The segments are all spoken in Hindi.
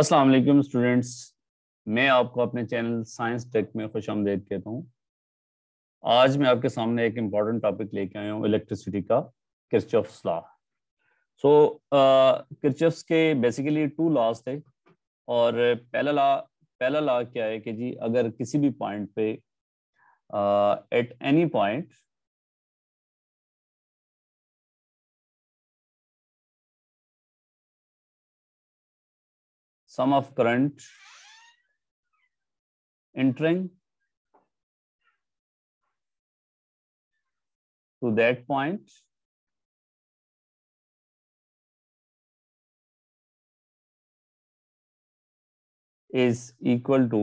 अस्सलाम वालेकुम स्टूडेंट्स मैं आपको अपने चैनल साइंस टेक में खुश आमदेद कहता हूँ आज मैं आपके सामने एक इम्पॉर्टेंट टॉपिक लेके आया हूँ इलेक्ट्रिसिटी का किरचफ्स लॉ सो किरचफ्स के बेसिकली टू लॉज थे और पहला लॉ पहला लॉ क्या है कि जी अगर किसी भी पॉइंट पे at any point sum of current entering to that point is equal to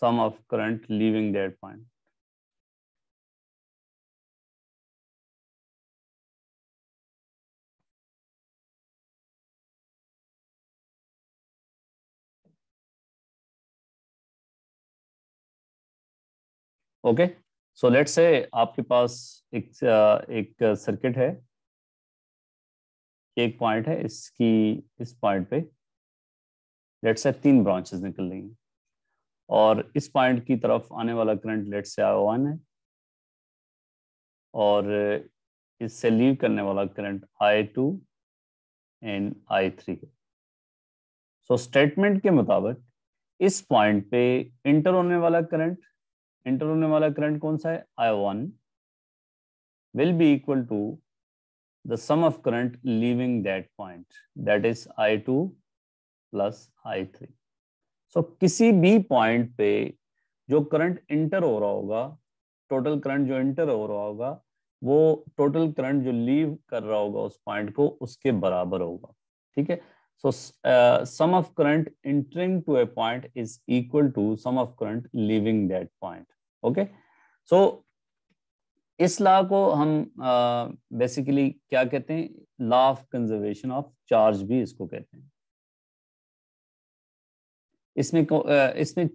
sum of current leaving that point. Okay so let say आपके पास एक एक सर्किट है एक पॉइंट है इसकी इस पॉइंट पे लेट से तीन ब्रांचेस निकल रही हैं और इस पॉइंट की तरफ आने वाला करंट लेट से आई वन है और इससे लीव करने वाला current I two and I three है सो so, स्टेटमेंट के मुताबिक इस पॉइंट पे इंटर होने वाला करंट इंटर होने वाला करंट कौन सा है I one will be equal to the sum of current leaving that point that is I two plus I three so किसी भी पॉइंट पे जो करंट इंटर हो रहा होगा टोटल करंट जो इंटर हो रहा होगा वो टोटल करंट जो लीव कर रहा होगा उस पॉइंट को उसके बराबर होगा ठीक है So uh, sum of current entering to a point is equal to sum of current leaving that point. Okay. So इस लॉ को हम बेसिकली uh, क्या कहते हैं law of conservation of charge भी इसको कहते हैं इसमें uh, इसमें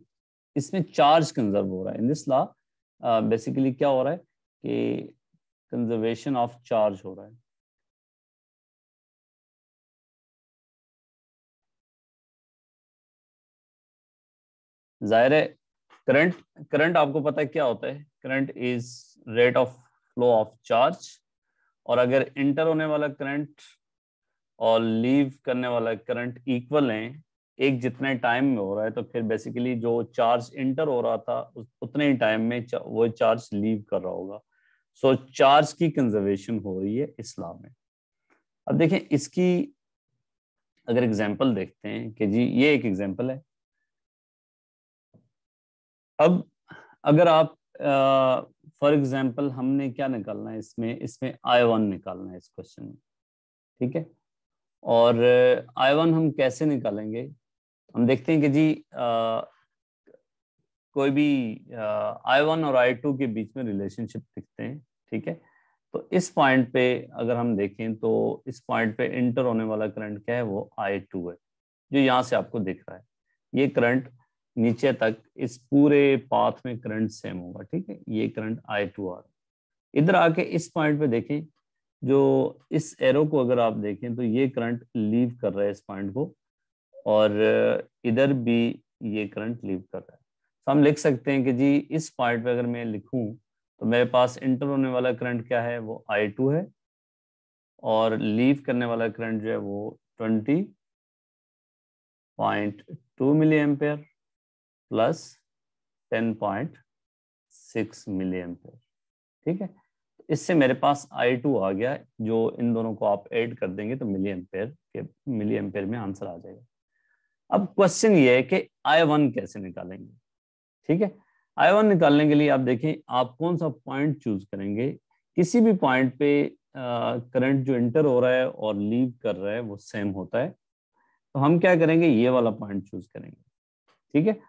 इसमें चार्ज कंजर्व हो रहा है इन दिस लॉ बेसिकली क्या हो रहा है कि कंजर्वेशन ऑफ चार्ज हो रहा है जाहिर है करंट करंट आपको पता है क्या होता है current is rate of flow of charge और अगर इंटर होने वाला करंट और लीव करने वाला करंट इक्वल है एक जितने टाइम में हो रहा है तो फिर बेसिकली जो चार्ज इंटर हो रहा था उतने ही टाइम में वो चार्ज लीव कर रहा होगा सो so, चार्ज की कंजर्वेशन हो रही है इस्लाम में अब देखें इसकी अगर एग्जाम्पल देखते हैं कि जी ये एक एग्जाम्पल है अब अगर आप फॉर एग्जाम्पल हमने क्या निकालना है इसमें इसमें आई वन निकालना है इस क्वेश्चन में ठीक है और आई वन हम कैसे निकालेंगे हम देखते हैं कि जी uh, कोई भी आई वन और आई टू के बीच में रिलेशनशिप दिखते हैं ठीक है तो इस पॉइंट पे अगर हम देखें तो इस पॉइंट पे इंटर होने वाला करंट क्या है वो आई टू है जो यहाँ से आपको दिख रहा है ये करंट नीचे तक इस पूरे पाथ में करंट सेम होगा ठीक है ये करंट आई टू आर इधर आके इस पॉइंट पे देखें जो इस एरो को अगर आप देखें तो ये करंट लीव कर रहा है इस पॉइंट को और इधर भी ये करंट लीव कर रहा है तो हम लिख सकते हैं कि जी इस पॉइंट पे अगर मैं लिखूं तो मेरे पास इंटर होने वाला करंट क्या है वो आई टू है और लीव करने वाला करंट जो है वो twenty point two milli ampere plus 10.6 million ampere ठीक है इससे मेरे पास I2 आ गया जो इन दोनों को आप ऐड कर देंगे तो मिलियन पेयर के मिलियन पेयर में आंसर आ जाएगा अब क्वेश्चन ये है कि I1 कैसे निकालेंगे ठीक है I1 निकालने के लिए आप देखें आप कौन सा पॉइंट चूज करेंगे किसी भी पॉइंट पे करंट जो इंटर हो रहा है और लीव कर रहा है वो सेम होता है तो हम क्या करेंगे ये वाला पॉइंट चूज करेंगे ठीक है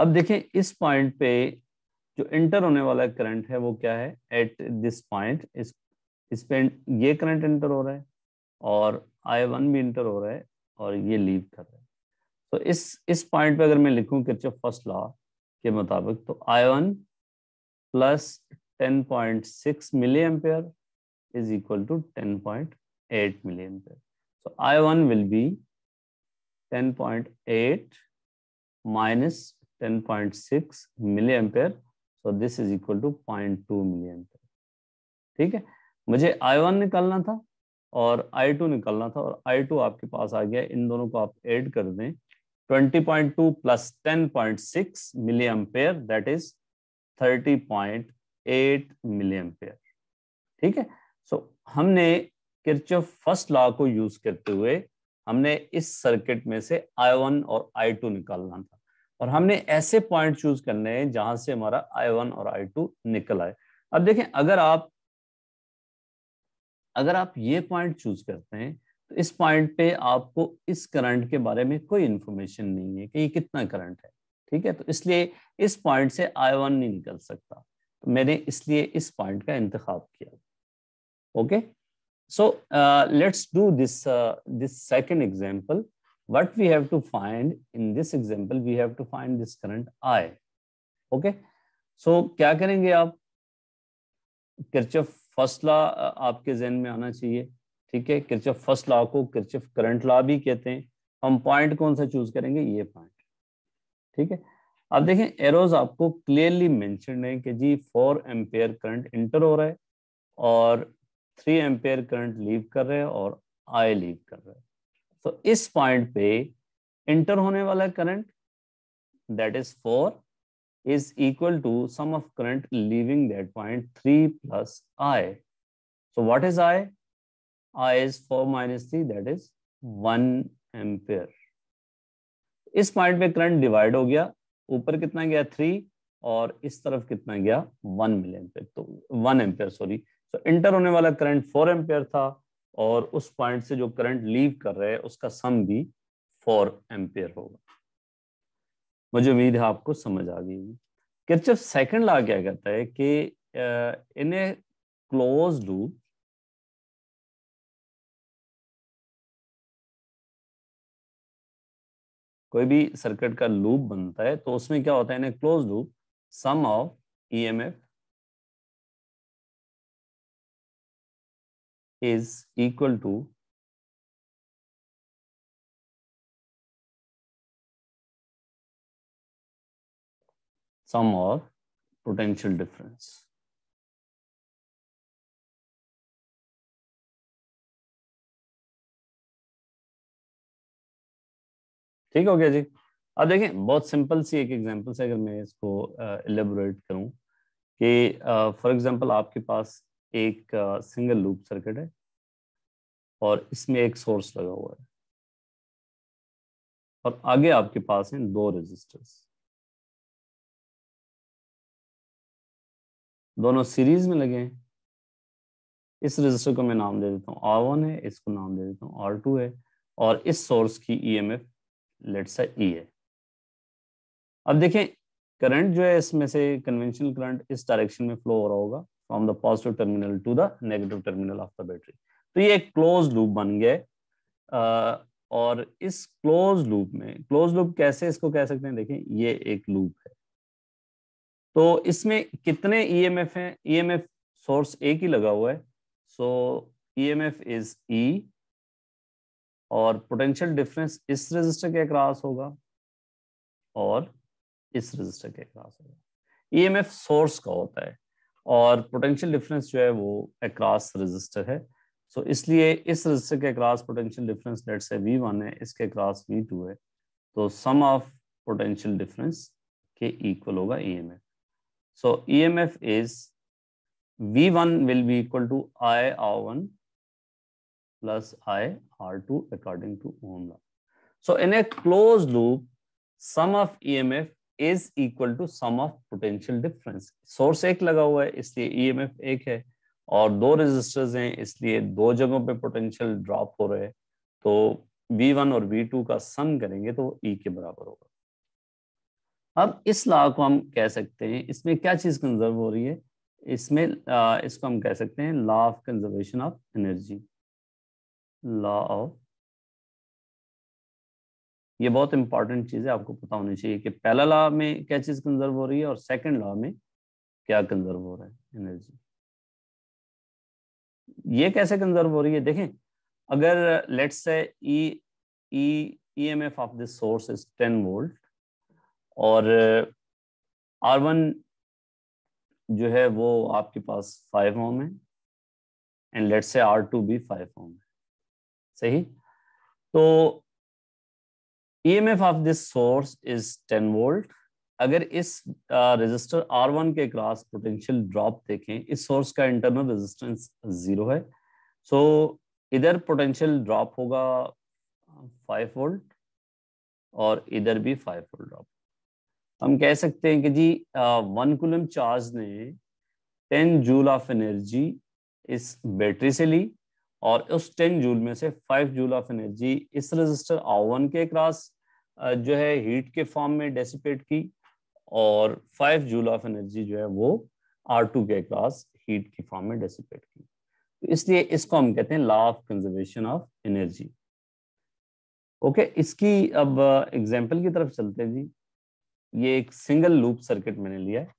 अब देखें इस पॉइंट पे जो इंटर होने वाला करंट है वो क्या है एट दिस पॉइंट इस इस पे ये करंट इंटर हो रहा है और आई वन भी इंटर हो रहा है और ये लीव कर रहा है तो इस इस पॉइंट पे अगर मैं लिखूं कि फर्स्ट लॉ के मुताबिक तो I one plus ten point six milli ampere is equal to ten point eight milli ampere so i1 will be 10.8 minus 10.6 मिली एम्पेयर so this is equal to point two milli ampere ठीक है मुझे आई वन निकालना था और आई टू निकालना था और आई टू आपके पास आ गया इन दोनों को आप ऐड कर दें 20.2 plus ten point six milli ampere that is thirty point eight milli ampere ठीक है सो so, हमने किर्चो फर्स्ट लॉ को यूज करते हुए हमने इस सर्किट में से आई वन और आई टू निकालना था और हमने ऐसे पॉइंट चूज करने हैं जहां से हमारा आई वन और आई टू निकल आए अब देखें अगर आप अगर आप ये पॉइंट चूज करते हैं तो इस पॉइंट पे आपको इस करंट के बारे में कोई इंफॉर्मेशन नहीं है कि ये कितना करंट है ठीक है तो इसलिए इस पॉइंट से आई वन नहीं निकल सकता तो मैंने इसलिए इस पॉइंट का इंतखब किया okay so let's do this this second example what we have to find in this example we have to find this current i okay so क्या करेंगे आप किरचफ फर्स्ट लॉ आपके जहन में आना चाहिए ठीक है किरचफ फर्स्ट लॉ को किरचफ करंट लॉ भी कहते हैं हम पॉइंट कौन सा चूज करेंगे ये पॉइंट ठीक है अब देखें एरोज आपको क्लियरली मेंशन है कि जी फोर एम्पेयर करंट इंटर हो रहा है और थ्री एम्पेयर करंट लीव कर रहे हैं और आई लीव कर रहे हैं तो इस पॉइंट पे इंटर होने वाला current that is four is equal to sum of current leaving that point three plus I so what is I I is four minus three that is one ampere इस पॉइंट पे करंट डिवाइड हो गया ऊपर कितना गया थ्री और इस तरफ कितना गया वन मिली एम्पेयर तो वन एम्पेयर सॉरी तो इंटर होने वाला करंट फोर एम्पेयर था और उस पॉइंट से जो करंट लीव कर रहे है उसका सम भी फोर एम्पेयर होगा मुझे उम्मीद है आपको समझ आ गई किरचप सेकंड लॉ क्या कहता है कि इन ए क्लोज लूप कोई भी सर्किट का लूप बनता है तो उसमें क्या होता है in a close loop sum of E M F is equal to sum of potential difference. ठीक हो गया जी अब देखें बहुत सिंपल सी एक एग्जांपल से अगर मैं इसको एलेबोरेट uh, करूं कि फॉर uh, एग्जांपल आपके पास एक सिंगल लूप सर्किट है और इसमें एक सोर्स लगा हुआ है और आगे आपके पास हैं दो रेजिस्टर्स दोनों सीरीज में लगे हैं इस रजिस्टर को मैं नाम दे देता हूँ आर वन है इसको नाम दे देता हूं आर टू है और इस सोर्स की ई एम एफ ई है अब देखें करंट जो है इसमें से कन्वेंशनल करंट इस डायरेक्शन में फ्लो हो रहा होगा from the positive terminal to the negative terminal of the battery तो ये एक क्लोज लूप बन गया और इस क्लोज लूप में क्लोज लूप कैसे इसको कह सकते हैं देखें ये एक लूप है तो इसमें कितने ई एम एफ हैं ई एम एफ सोर्स एक ही लगा हुआ है so E M F is E और पोटेंशियल डिफरेंस इस रजिस्टर के अक्रॉस होगा और इस रजिस्टर के अक्रॉस होगा ई एम एफ सोर्स का होता है और पोटेंशियल डिफरेंस जो है वो अक्रॉस रजिस्टर है सो so, इसलिए इस रजिस्टर के across potential difference let say V one है इसके अक्रॉस वी टू है तो सम ऑफ पोटेंशियल डिफरेंस के इक्वल होगा E M F so E M F is V one will be equal to I R one plus I R2 two to Ohm law. So close loop sum of E M F is equal to sum of potential difference source एक लगा हुआ है इसलिए ईएमएफ e एक है और दो रेजिस्टर्स हैं इसलिए दो जगहों पे पोटेंशियल ड्रॉप हो रहे हैं तो V1 और V2 का सम करेंगे तो E के बराबर होगा अब इस लॉ को हम कह सकते हैं इसमें क्या चीज कंजर्व हो रही है इसमें इसको हम कह सकते हैं law of conservation of energy law of ये बहुत इंपॉर्टेंट चीज़ है आपको पता होनी चाहिए कि पहला लॉ में क्या चीज़ कंजर्व हो रही है और सेकेंड लॉ में क्या कंजर्व हो रहा है एनर्जी ये कैसे कंजर्व हो रही है देखें अगर let's say E E EMF of 10 volt और R1 जो है वो आपके पास 5 ओम है एंड लेट्स से R2 भी 5 ओम है सही तो EMF of this source is 10 volt अगर इस रेजिस्टर आर वन के क्रॉस पोटेंशियल ड्रॉप देखें इस सोर्स का इंटरनल रेजिस्टेंस जीरो है सो so, इधर पोटेंशियल ड्रॉप होगा फाइव वोल्ट और इधर भी फाइव वोल्ट ड्रॉप हम कह सकते हैं कि जी वन कुलम चार्ज ने टेन जूल ऑफ एनर्जी इस बैटरी से ली और उस टेन जूल में से फाइव जूल ऑफ एनर्जी इस रजिस्टर आवन के क्रॉस जो है हीट के फॉर्म में डेसिपेट की और फाइव जूल ऑफ एनर्जी जो है वो आर टू के क्रॉस हीट के फॉर्म में डेसिपेट की तो इसलिए इसको हम कहते हैं law of conservation of energy okay इसकी अब एग्जाम्पल की तरफ चलते हैं जी ये एक सिंगल लूप सर्किट मैंने लिया है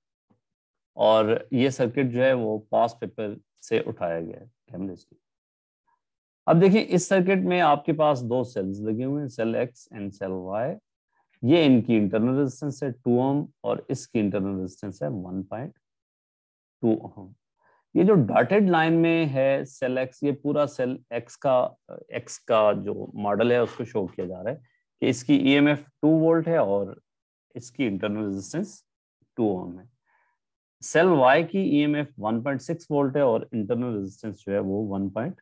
और ये सर्किट जो है वो पास पेपर से उठाया गया है कैमरे से अब देखिए इस सर्किट में आपके पास दो सेल्स लगे हुए हैं cell X and cell Y ये इनकी इंटरनल रेजिस्टेंस है टू ओम और इसकी इंटरनल रेजिस्टेंस है वन पॉइंट टू ओम ये जो डॉटेड लाइन में है सेल एक्स ये पूरा सेल एक्स का एक्स का जो मॉडल है उसको शो किया जा रहा है कि इसकी E M F two volt है और इसकी इंटरनल रेजिस्टेंस टू ओम है सेल वाई की E M F one point six volt है और इंटरनल रेजिस्टेंस जो है वो वन पॉइंट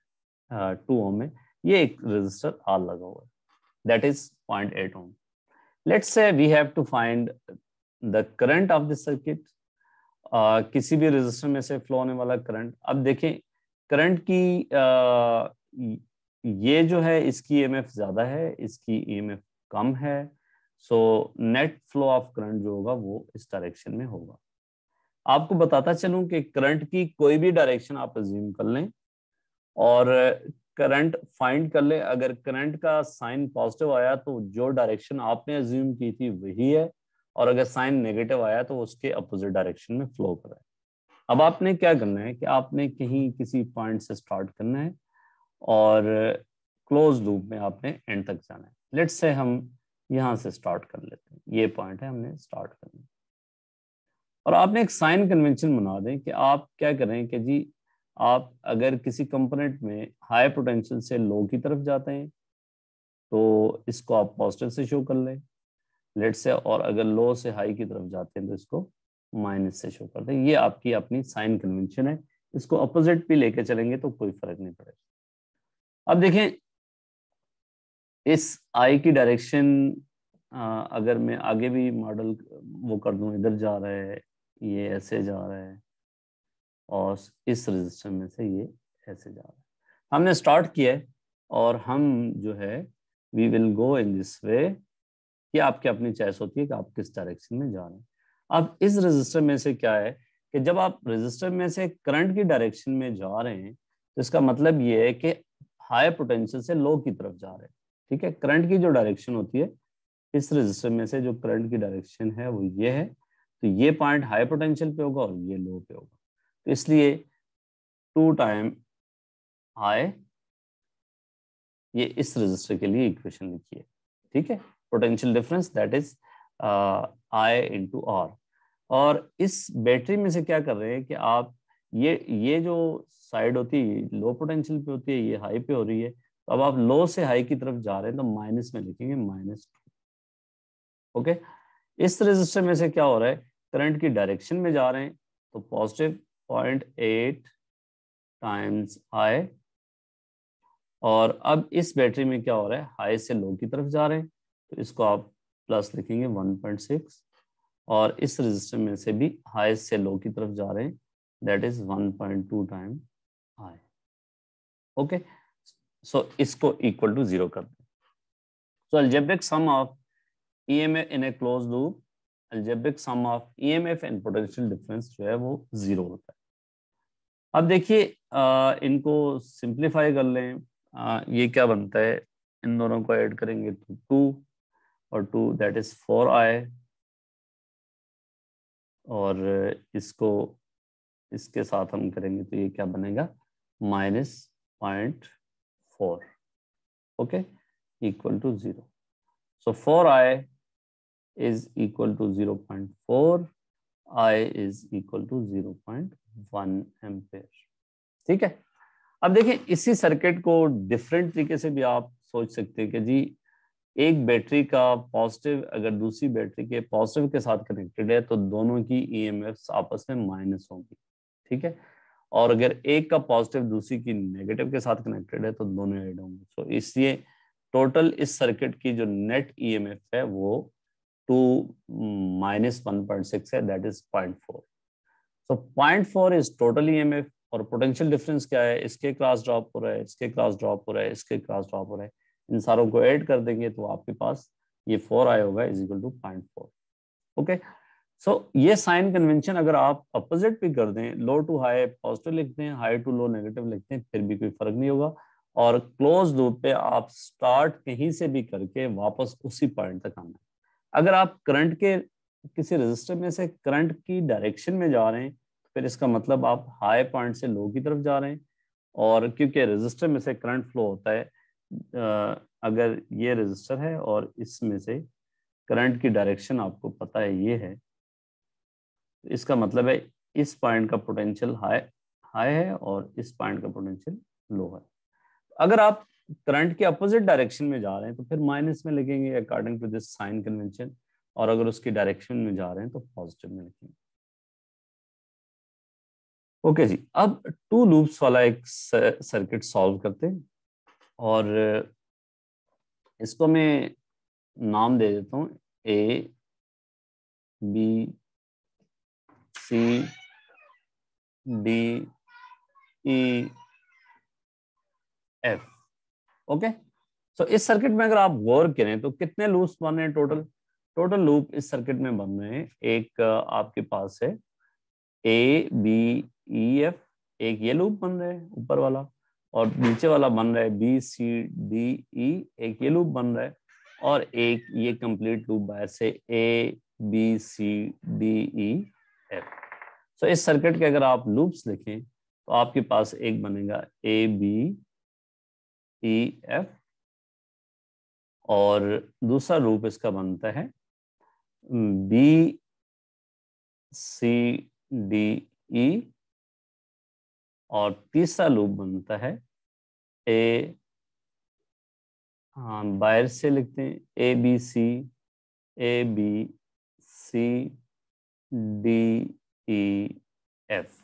टू ओम में ये एक रजिस्टर आर लगा हुआ है that is point eight ohm let's say we have to find the current of the circuit किसी भी रजिस्टर में से फ्लो होने वाला करंट अब देखें करंट की uh, ये जो है इसकी ईएमएफ e ज्यादा है इसकी ईएमएफ e कम है so net flow of current जो होगा वो इस डायरेक्शन में होगा आपको बताता चलूं कि करंट की कोई भी डायरेक्शन आप अज्यूम कर लें और करंट फाइंड कर ले अगर करंट का साइन पॉजिटिव आया तो जो डायरेक्शन आपने एज्यूम की थी वही है और अगर साइन नेगेटिव आया तो उसके अपोजिट डायरेक्शन में फ्लो है अब आपने क्या करना है कि आपने कहीं किसी पॉइंट से स्टार्ट करना है और क्लोज लूप में आपने एंड तक जाना है लेट्स से हम यहाँ से स्टार्ट कर लेते हैं ये पॉइंट है हमने स्टार्ट करना और आपने एक साइन कन्वेंशन बना दें कि आप क्या करें कि जी आप अगर किसी कंपोनेंट में हाई पोटेंशियल से लो की तरफ जाते हैं तो इसको आप पॉजिटिव से शो कर लें लेट से और अगर लो से हाई की तरफ जाते हैं तो इसको माइनस से शो कर दें ये आपकी अपनी साइन कन्वेंशन है इसको अपोजिट भी लेके चलेंगे तो कोई फर्क नहीं पड़ेगा अब देखें इस आई की डायरेक्शन अगर मैं आगे भी मॉडल वो कर दूं इधर जा रहा है ये ऐसे जा रहा है और इस रजिस्टर में से ये ऐसे जा रहा है हमने स्टार्ट किया है और हम जो है we will go in this way कि आपकी अपनी चॉइस होती है कि आप किस डायरेक्शन में जा रहे हैं अब इस रजिस्टर में से क्या है कि जब आप रजिस्टर में से करंट की डायरेक्शन में जा रहे हैं तो इसका मतलब ये है कि हाई पोटेंशियल से लो की तरफ जा रहे हैं ठीक है करंट की जो डायरेक्शन होती है इस रजिस्टर में से जो करंट की डायरेक्शन है वो ये है तो ये पॉइंट हाई पोटेंशियल पे होगा और ये लो पे होगा तो इसलिए टू टाइम आई ये इस रजिस्टर के लिए इक्वेशन लिखी है ठीक है potential difference that is I into R और इस बैटरी में से क्या कर रहे हैं कि आप ये ये जो साइड होती है लो पोटेंशियल पे होती है ये हाई पे हो रही है तो अब आप लो से हाई की तरफ जा रहे हैं तो माइनस में लिखेंगे माइनस टू ओके इस रजिस्टर में से क्या हो रहा है करंट की डायरेक्शन में जा रहे हैं तो पॉजिटिव पॉइंट एट टाइम्स आए और अब इस बैटरी में क्या हो रहा है हाई से लो की तरफ जा रहे हैं तो इसको आप प्लस लिखेंगे 1.6 और इस रजिस्टर में से भी हाई से लो की तरफ जा रहे हैं that is 1.2 time high okay so इसको इक्वल टू जीरो कर दें so algebraic sum of EMF in a close loop algebraic sum of EMF and potential difference जो है वो जीरो होता है अब देखिए इनको सिंप्लीफाई कर लें आ, ये क्या बनता है इन दोनों को ऐड करेंगे तो टू और टू दैट इज फोर आए और इसको इसके साथ हम करेंगे तो ये क्या बनेगा minus point four okay equal to zero so four I is equal to zero point four I is equal to zero point one ampere ठीक है अब देखिए इसी सर्किट को डिफरेंट तरीके से भी आप सोच सकते हैं कि जी एक बैटरी का पॉजिटिव अगर दूसरी बैटरी के पॉजिटिव के साथ कनेक्टेड है तो दोनों की ईएमएफ्स e आपस में माइनस होगी ठीक है और अगर एक का पॉजिटिव दूसरी की नेगेटिव के साथ कनेक्टेड है तो दोनों ऐड होंगे सो इसलिए टोटल इस सर्किट की जो नेट ईएमएफ e है वो two minus one point six है दैट इज पॉइंट फोर तो point four is total E और पोटेंशियल डिफरेंस क्या है इसके क्रॉस ड्रॉप हो रहा है इसके क्रॉस ड्रॉप हो रहा है इसके क्रॉस ड्रॉप हो रहा है इन सारों को ऐड कर देंगे तो आपके पास ये फोर आया होगा is equal to point four okay so ये साइन कन्वेंशन अगर आप अपोजिट भी कर दें लो टू हाई पॉजिटिव लिख दें हाई टू लो नेगेटिव लिख दें फिर भी कोई फर्क नहीं होगा और क्लोज लूप पे आप स्टार्ट कहीं से भी करके वापस उसी पॉइंट तक आना अगर आप करंट के किसी रजिस्टर में से करंट की डायरेक्शन में जा रहे हैं फिर इसका मतलब आप हाई पॉइंट से लो की तरफ जा रहे हैं और क्योंकि रजिस्टर में से करंट फ्लो होता है अगर ये रजिस्टर है और इसमें से करंट की डायरेक्शन आपको पता है ये है इसका मतलब है इस पॉइंट का पोटेंशियल हाई हाई है और इस पॉइंट का पोटेंशियल लो है अगर आप करंट के अपोजिट डायरेक्शन में जा रहे हैं तो फिर माइनस में लिखेंगे according to this sign convention और अगर उसकी डायरेक्शन में जा रहे हैं तो पॉजिटिव में लिखेंगे ओके जी अब टू लूप्स वाला एक सर्किट सॉल्व करते हैं और इसको मैं नाम दे देता हूँ A B C D E F okay so इस सर्किट में अगर आप गौर करें तो कितने लूप्स बन रहे हैं टोटल टोटल लूप इस सर्किट में बन रहे हैं एक आपके पास है A B E e F एक ये लूप बन रहा है ऊपर वाला और नीचे वाला बन रहा है बी सी डी ई एक ये लूप बन रहा है और एक ये कंप्लीट लूप बाहर से A B C D E F so इस सर्किट के अगर आप लूप्स लिखें तो आपके पास एक बनेगा ए बी ई एफ और दूसरा रूप इसका बनता है बी सी डी ई और तीसरा लूप बनता है ए हाँ से लिखते हैं A B C A B C D E F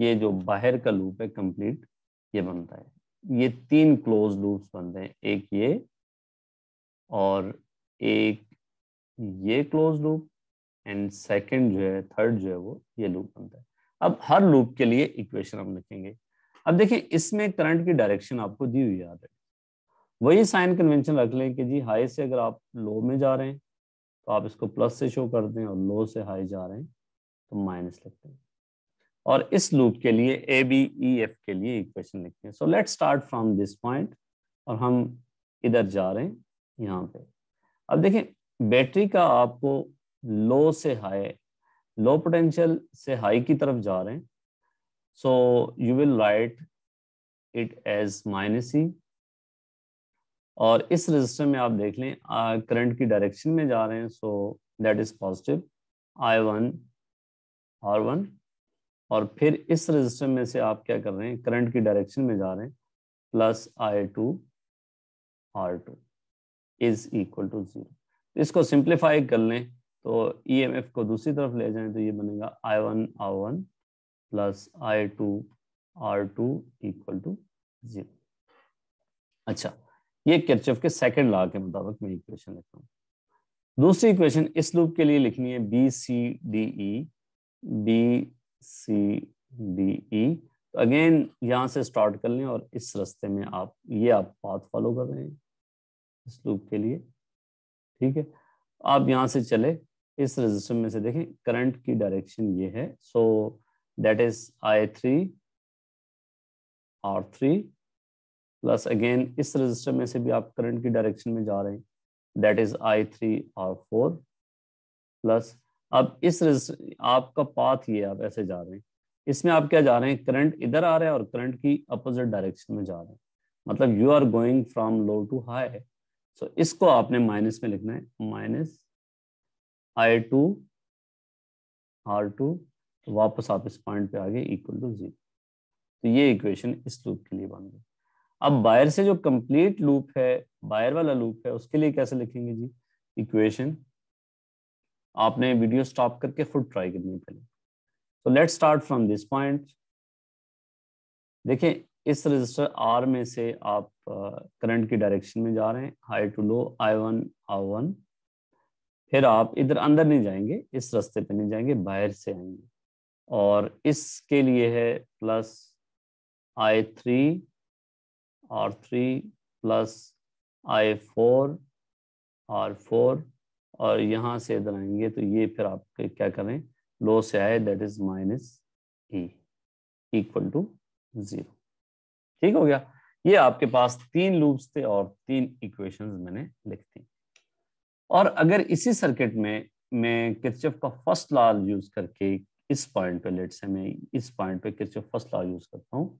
ये जो बाहर का लूप है कंप्लीट ये बनता है ये तीन क्लोज लूप्स बनते हैं एक ये और एक ये क्लोज लूप एंड सेकंड जो है थर्ड जो है वो ये लूप बनता है अब हर लूप के लिए इक्वेशन हम लिखेंगे अब देखिए इसमें करंट की डायरेक्शन आपको दी हुई याद है वही साइन कन्वेंशन रख लें कि जी हाई से अगर आप लो में जा रहे हैं तो आप इसको प्लस से शो कर दें और लो से हाई जा रहे हैं तो माइनस e, लिखते हैं और इस लूप के लिए ए बी ई एफ के लिए इक्वेशन लिखते हैं so let start from this point और हम इधर जा रहे हैं यहाँ पे अब देखें बैटरी का आपको लो से हाई लो पोटेंशियल से हाई की तरफ जा रहे हैं so you will write it as minus E और इस रजिस्टर में आप देख लें करंट की डायरेक्शन में जा रहे हैं so that is positive I one R one और फिर इस रजिस्टर में से आप क्या कर रहे हैं करंट की डायरेक्शन में जा रहे हैं plus I two R two is equal to zero इसको सिंप्लीफाई कर लें तो ई e को दूसरी तरफ ले जाएं तो ये बनेगा I one R one plus I two R two equal to zero अच्छा ये किरचफ के सेकंड लॉ के मुताबिक मैं इक्वेशन लिखता हूँ दूसरी इक्वेशन इस लूप के लिए लिखनी है B C D E B C D E तो अगेन यहां से स्टार्ट कर लें और इस रास्ते में आप ये आप पाथ फॉलो कर रहे हैं इस लूप के लिए ठीक है आप यहां से चले इस रजिस्टर में से देखें करंट की डायरेक्शन ये है so that is I three R three plus again इस रजिस्टर में से भी आप करंट की डायरेक्शन में जा रहे हैं that is I three R four plus अब इस रजिस्टर आपका पाथ ये आप ऐसे जा रहे हैं इसमें आप क्या जा रहे हैं करंट इधर आ रहा है और करंट की अपोजिट डायरेक्शन में जा रहे हैं मतलब you are going from low to high so इसको आपने माइनस में लिखना है minus I two R two वापस आप इस पॉइंट पे आ गए इक्वल टू जीरो तो ये इक्वेशन इस लूप के लिए बन गई अब बायर से जो कंप्लीट लूप है बायर वाला लूप है उसके लिए कैसे लिखेंगे जी इक्वेशन आपने वीडियो स्टॉप करके खुद ट्राई करनी है पहले तो let start from this point देखें इस रजिस्टर आर में से आप करंट uh, की डायरेक्शन में जा रहे हैं high to low I one R one फिर आप इधर अंदर नहीं जाएंगे इस रास्ते पे नहीं जाएंगे बाहर से आएंगे और इसके लिए है plus I three R three plus I four R four और यहाँ से इधर आएंगे तो ये फिर आप क्या करें लो से आए that is minus E equal to zero ठीक हो गया ये आपके पास तीन लूप्स थे और तीन इक्वेशंस मैंने लिख दी और अगर इसी सर्किट में मैं किरचफ का फर्स्ट लॉ यूज करके इस पॉइंट पे लेट से मैं इस पॉइंट पे किरचफ फर्स्ट लॉ यूज करता हूँ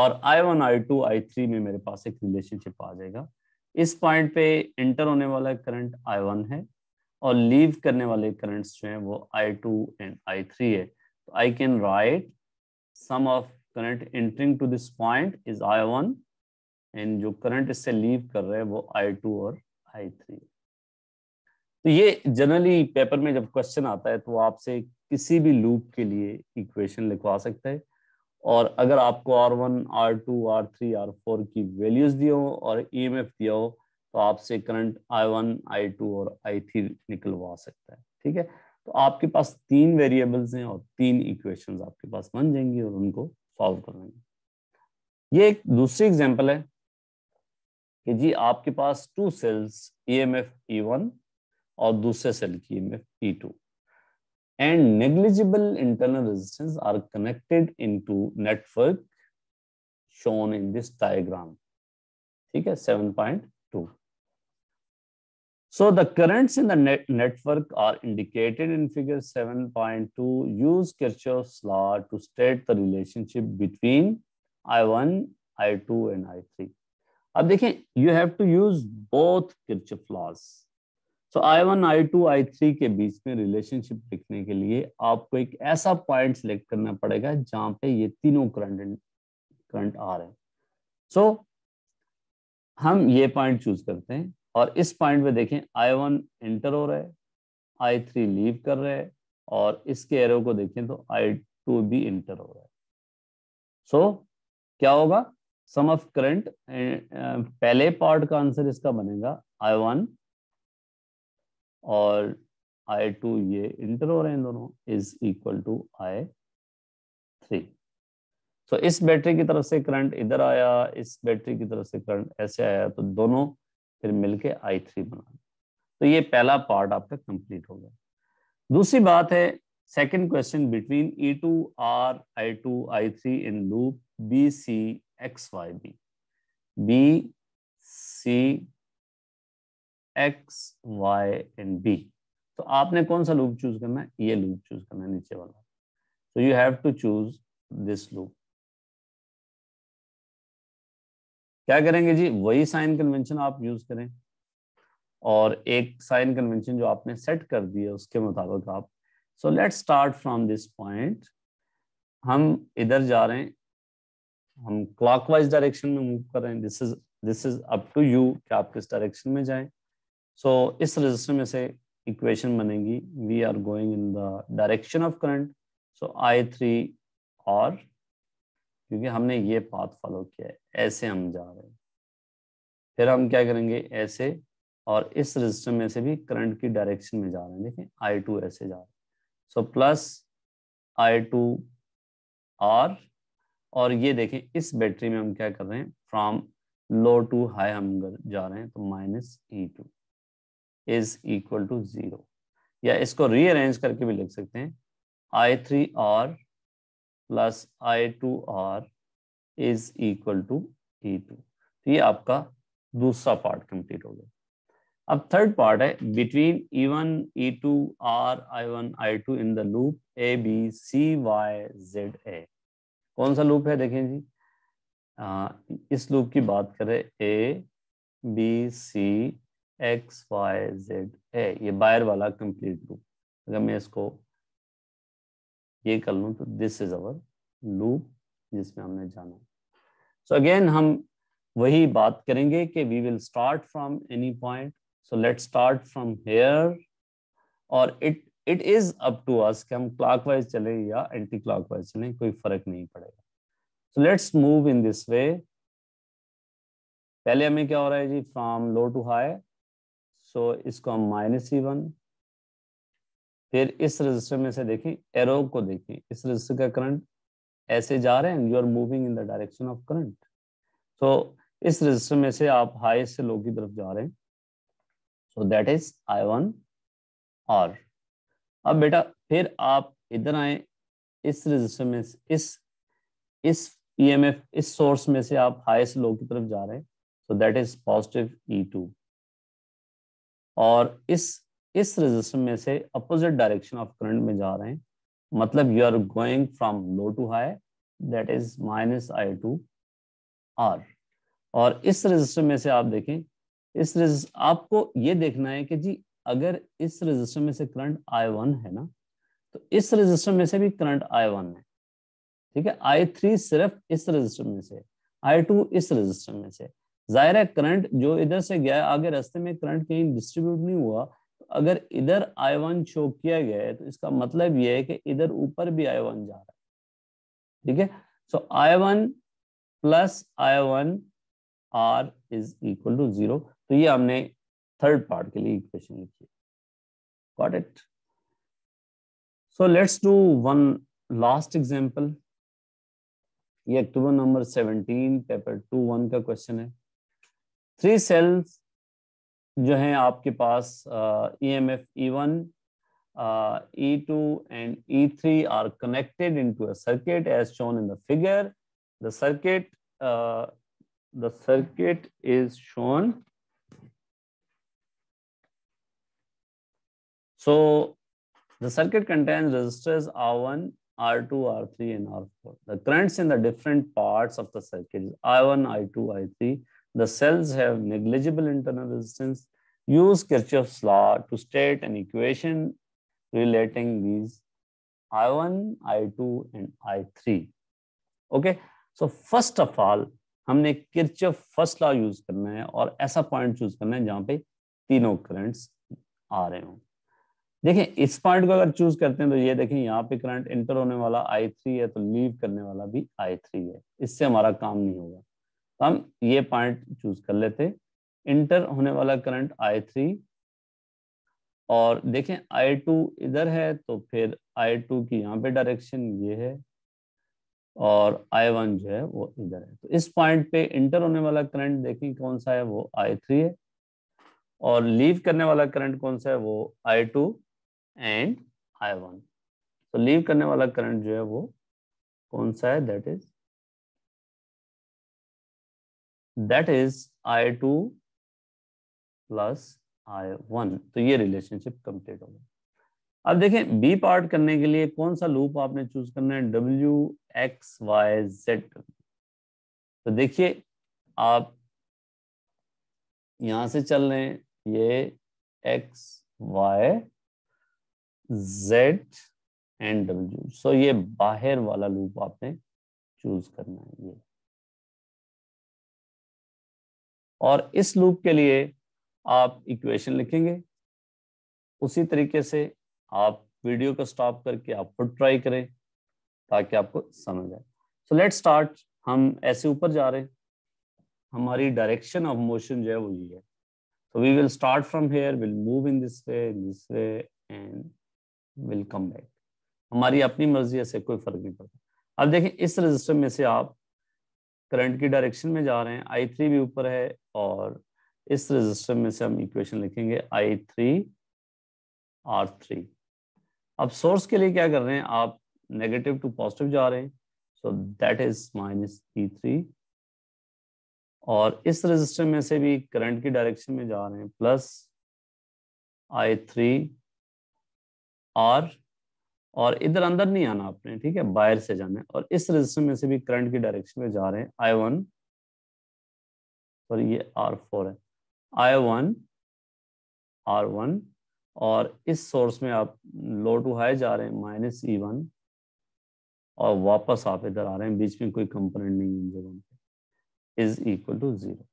और I one I two I three में मेरे पास एक रिलेशनशिप आ जाएगा इस पॉइंट पे एंटर होने वाला करंट आई वन है और लीव करने वाले करंट्स जो हैं वो I two and I three है तो I can write sum of current entering to this point is I one and जो करंट इससे लीव कर रहे हैं वो आई टू और आई थ्री तो ये जनरली पेपर में जब क्वेश्चन आता है तो आपसे किसी भी लूप के लिए इक्वेशन लिखवा सकता है और अगर आपको R one R two R three R four की वैल्यूज दिया हो और ई एम एफ दिया हो तो आपसे current I one I two और आई थ्री निकलवा सकता है ठीक है तो आपके पास तीन वेरिएबल्स हैं और तीन इक्वेशंस आपके पास बन जाएंगी और उनको सॉल्व कर लेंगे ये एक दूसरी एग्जांपल है कि जी आपके पास two cells E M F E one और दूसरे सेल की EMF P2 and negligible internal resistance are connected into network shown in this diagram ठीक है 7.2 so the currents in the network are indicated in figure 7.2 use Kirchhoff's law to state the relationship between I1 I2 and I3 अब देखें you have to use both Kirchhoff's laws so I one I two I three के बीच में रिलेशनशिप लिखने के लिए आपको एक ऐसा पॉइंट सिलेक्ट करना पड़ेगा जहां पे ये तीनों करंट करंट आ रहे हैं सो so, हम ये पॉइंट चूज करते हैं और इस पॉइंट पे देखें आई वन एंटर हो रहा है आई थ्री लीव कर रहा है और इसके एरो को देखें तो आई टू भी इंटर हो रहा है सो so, क्या होगा सम ऑफ करंट पहले पार्ट का आंसर इसका बनेगा आई वन और आई टू ये इंटर हो रहे हैं दोनों is equal to I three तो इस बैटरी की तरफ से करंट इधर आया इस बैटरी की तरफ से करंट ऐसे आया तो दोनों फिर मिलके आई थ्री बना तो ये पहला पार्ट आपका कंप्लीट हो गया दूसरी बात है second question between E two R I two I three in loop B C X Y B B C X Y and B तो आपने कौन सा लूप चूज करना है ये लूप चूज करना है नीचे वाला so you have to choose this loop क्या करेंगे जी वही साइन कन्वेंशन आप यूज करें और एक साइन कन्वेंशन जो आपने सेट कर दी है उसके मुताबिक आप so let start from this point हम इधर जा रहे हैं हम क्लॉकवाइज डायरेक्शन में मूव कर रहे हैं this is this is up to you कि आप किस डायरेक्शन में जाएं सो so, इस रजिस्टर में से इक्वेशन बनेगी we are going in the direction of current so I three और क्योंकि हमने ये पाथ फॉलो किया है ऐसे हम जा रहे हैं फिर हम क्या करेंगे ऐसे और इस रजिस्टर में से भी करंट की डायरेक्शन में जा रहे हैं देखें आई टू ऐसे जा रहे हैं so plus I two R और ये देखें इस बैटरी में हम क्या कर रहे हैं फ्रॉम लो टू हाई हम जा रहे हैं तो minus E two is equal to zero या इसको रीअरेंज करके भी लिख सकते हैं I three R plus I two R is equal to E two तो ये आपका दूसरा पार्ट कंप्लीट हो गया अब थर्ड पार्ट है between E one E two R I one I two in the loop A B C Y Z A कौन सा लूप है देखें जी आ, इस लूप की बात करें A B C X Y Z है ये बायर वाला कंप्लीट लूप अगर मैं इसको ये कर लूँ तो दिस इज अवर लूप जिसमें हमने जाना सो so अगेन हम वही बात करेंगे कि we will start from any point so let start from here और it it is up to us कि हम वाइज चले या एंटी वाइज चले कोई फर्क नहीं पड़ेगा so let's move in this way पहले हमें क्या हो रहा है जी from low to high so इसको हम माइनस ई वन फिर इस रजिस्टर में से देखें एरो को देखें इस रजिस्टर का करंट ऐसे जा रहे हैं you are moving in the direction of current so इस रजिस्टर में से आप हाई से लो की तरफ जा रहे हैं so that is I one R अब बेटा फिर आप इधर आए इस रजिस्टर में इस इस ईएमएफ e इस सोर्स में से आप हाई से लो की तरफ जा रहे हैं so that is positive E two और इस इस रजिस्टर में से अपोजिट डायरेक्शन ऑफ करंट में जा रहे हैं मतलब you are going from low to high that is minus I two R और इस रजिस्टर में से आप देखें इस रजिस्टर आपको ये देखना है कि जी अगर इस रजिस्टर में से करंट आई वन है ना तो इस रजिस्टर में से भी करंट आई वन है ठीक है आई थ्री सिर्फ इस रजिस्टर में से आई टू इस रजिस्टर में से जाहिर है करंट जो इधर से गया आगे रास्ते में करंट कहीं डिस्ट्रीब्यूट नहीं हुआ तो अगर इधर आई वन शो किया गया है तो इसका मतलब यह है कि इधर ऊपर भी आई वन जा रहा है ठीक है so I one plus I one R is equal to zero तो ये हमने थर्ड पार्ट के लिए इक्वेशन लिखी got it so let's do one last example ये October number seventeen paper one का क्वेश्चन है थ्री सेल्स जो हैं आपके पास EMF E one E two and E three are connected in to circuit as shown in the figure the circuit the circuit is shown so the circuit contains resistors R one R two R three and R four the currents in the different part of the circuit I one I two I three the cells have negligible internal resistance use kirchhoff's law to state an equation relating these i1 i2 and i3 okay so first of all हमने किरचफ फर्स्ट लॉ यूज करना है और ऐसा पॉइंट चूज करना है जहां पे तीनों करंट्स आ रहे हो देखें इस पॉइंट को अगर चूज करते हैं तो ये देखें यहाँ पे करंट इंटर होने वाला आई थ्री है तो लीव करने वाला भी आई थ्री है इससे हमारा काम नहीं होगा हम ये पॉइंट चूज कर लेते इंटर होने वाला करंट आई थ्री और देखें आई टू इधर है तो फिर आई टू की यहाँ पे डायरेक्शन ये है और आई वन जो है वो इधर है तो इस पॉइंट पे इंटर होने वाला करंट देखें कौन सा है वो आई थ्री है और लीव करने वाला करंट कौन सा है वो I two and I one तो लीव करने वाला करंट जो है वो कौन सा है that is that is I two plus I one तो ये रिलेशनशिप कंप्लीट हो गया अब देखें बी पार्ट करने के लिए कौन सा लूप आपने चूज करना है डब्ल्यू एक्स वाई जेड तो देखिए आप यहां से चल रहे हैं ये X Y Z and W so ये बाहर वाला लूप आपने चूज करना है ये और इस लूप के लिए आप इक्वेशन लिखेंगे उसी तरीके से आप वीडियो को स्टॉप करके आप खुद ट्राई करें ताकि आपको समझ आए सो लेट स्टार्ट हम ऐसे ऊपर जा रहे हैं हमारी डायरेक्शन ऑफ मोशन जो है वो ये है so we will start from here will move in this way this way and will come back हमारी अपनी मर्जी ऐसे कोई फर्क नहीं पड़ता अब देखें इस रजिस्टर में से आप करंट की डायरेक्शन में जा रहे हैं आई थ्री भी ऊपर है और इस रजिस्टर में से हम इक्वेशन लिखेंगे आई थ्री आर थ्री अब सोर्स के लिए क्या कर रहे हैं आप नेगेटिव टू पॉजिटिव जा रहे हैं so that is minus E three और इस रजिस्टर में से भी करंट की डायरेक्शन में जा रहे हैं प्लस आई थ्री आर और इधर अंदर नहीं आना आपने ठीक है बाहर से जाना है और इस रजिस्टर में से भी करंट की डायरेक्शन में जा रहे हैं आई वन सॉरी ये आर फोर है आई वन आर वन और इस सोर्स में आप लो टू हाई जा रहे हैं माइनस ई वन और वापस आप इधर आ रहे हैं बीच में कोई कंपोनेंट नहीं है जगह पे इज इक्वल टू जीरो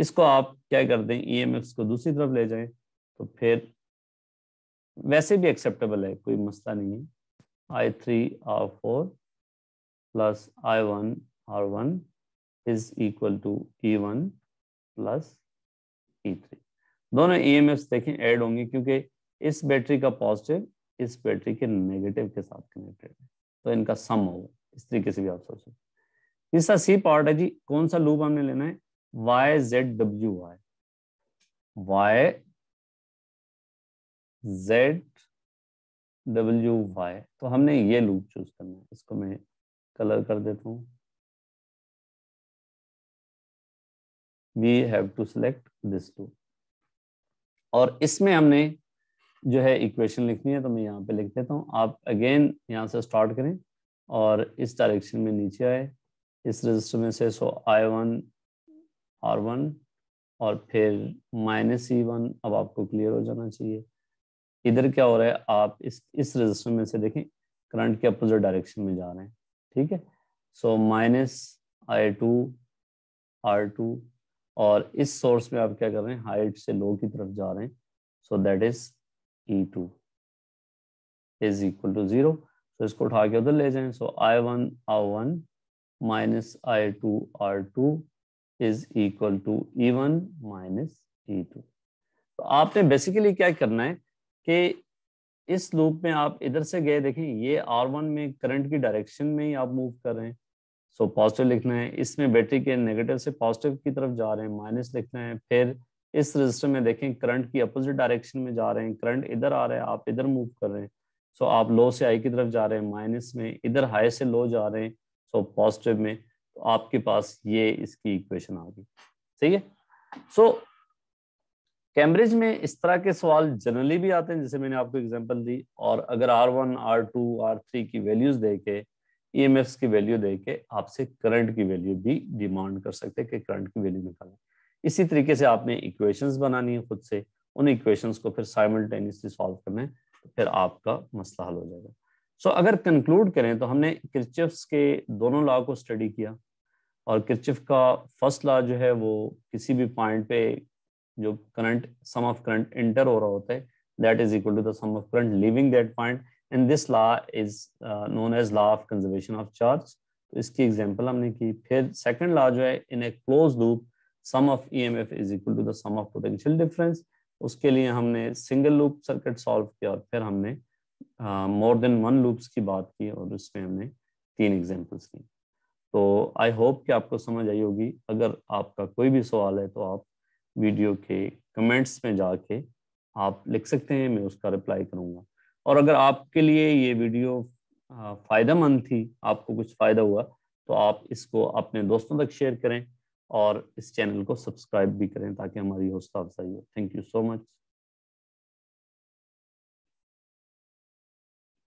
इसको आप क्या कर दें ई e को दूसरी तरफ ले जाएं तो फिर वैसे भी एक्सेप्टेबल है कोई मसला नहीं है I three R four plus I one R one is equal to E one plus E three दोनों ई एम एफ देखें ऐड होंगे क्योंकि इस बैटरी का पॉजिटिव इस बैटरी के नेगेटिव के साथ कनेक्टेड है तो इनका सम होगा इस तरीके से भी आप सोचें तीसरा सी पार्ट है जी कौन सा लूप हमने लेना है Y Z W I Y Z W Y तो हमने ये लूप चूज करना है इसको मैं कलर कर देता हूँ we have to select this loop और इसमें हमने जो है इक्वेशन लिखनी है तो मैं यहाँ पे लिख देता हूँ आप अगेन यहाँ से स्टार्ट करें और इस डायरेक्शन में नीचे आए इस रजिस्टर में से so I one R one और फिर माइनस ई वन अब आपको क्लियर हो जाना चाहिए इधर क्या हो रहा है आप इस इस रजिस्टर में से देखें करंट के अपोजिट डायरेक्शन में जा रहे हैं ठीक है so minus I two R two और इस सोर्स में आप क्या कर रहे हैं हाइट से लो की तरफ जा रहे हैं so that is E two is equal to zero तो इसको उठा के उधर ले जाएं so I one R one minus I two R two is equal to E one minus E two तो आपने बेसिकली क्या करना है कि इस लूप में आप इधर से गए देखें ये आर वन में करंट की डायरेक्शन में ही आप मूव कर रहे हैं सो पॉजिटिव लिखना है इसमें बैटरी के नेगेटिव से पॉजिटिव की तरफ जा रहे हैं माइनस लिखना है फिर इस रजिस्टर में देखें करंट की अपोजिट डायरेक्शन में जा रहे हैं करंट इधर आ रहा है आप इधर मूव कर रहे हैं सो आप लो से हाई की तरफ जा रहे हैं माइनस में इधर हाई से लो जा रहे हैं सो पॉजिटिव में तो आपके पास ये इसकी इक्वेशन आ गई ठीक है सो कैम्ब्रिज में इस तरह के सवाल जनरली भी आते हैं जैसे मैंने आपको एग्जांपल दी और अगर R one R two R three की वैल्यूज दे के ई एम की वैल्यू दे के आपसे करंट की वैल्यू भी डिमांड कर सकते हैं कि करंट की वैल्यू निकालें इसी तरीके से आपने इक्वेशंस बनानी है खुद से उन इक्वेशंस को फिर साइमल्टेनियसली सॉल्व करना है तो फिर आपका मसला हल हो जाएगा सो so, अगर कंक्लूड करें तो हमने क्रिचिफ्स के दोनों लॉ को स्टडी किया और क्रिचिफ का फर्स्ट लॉ जो है वो किसी भी पॉइंट पे जो current sum of current enter हो रहा होता है that is equal to the sum of current leaving that point and this law is known as law of conservation of charge तो इसकी एग्जांपल हमने की फिर सेकंड लॉ जो है in a close loop sum of EMF is equal to the sum of potential difference उसके लिए हमने सिंगल लूप सर्किट सॉल्व किया और फिर हमने मोर देन वन लूप्स की बात की और उसमें हमने तीन एग्जांपल्स की तो आई होप कि आपको समझ आई होगी अगर आपका कोई भी सवाल है तो आप वीडियो के कमेंट्स में जाके आप लिख सकते हैं मैं उसका रिप्लाई करूँगा और अगर आपके लिए ये वीडियो फ़ायदेमंद थी आपको कुछ फ़ायदा हुआ तो आप इसको अपने दोस्तों तक शेयर करें और इस चैनल को सब्सक्राइब भी करें ताकि हमारी हौसला अफजाई हो थैंक यू सो मच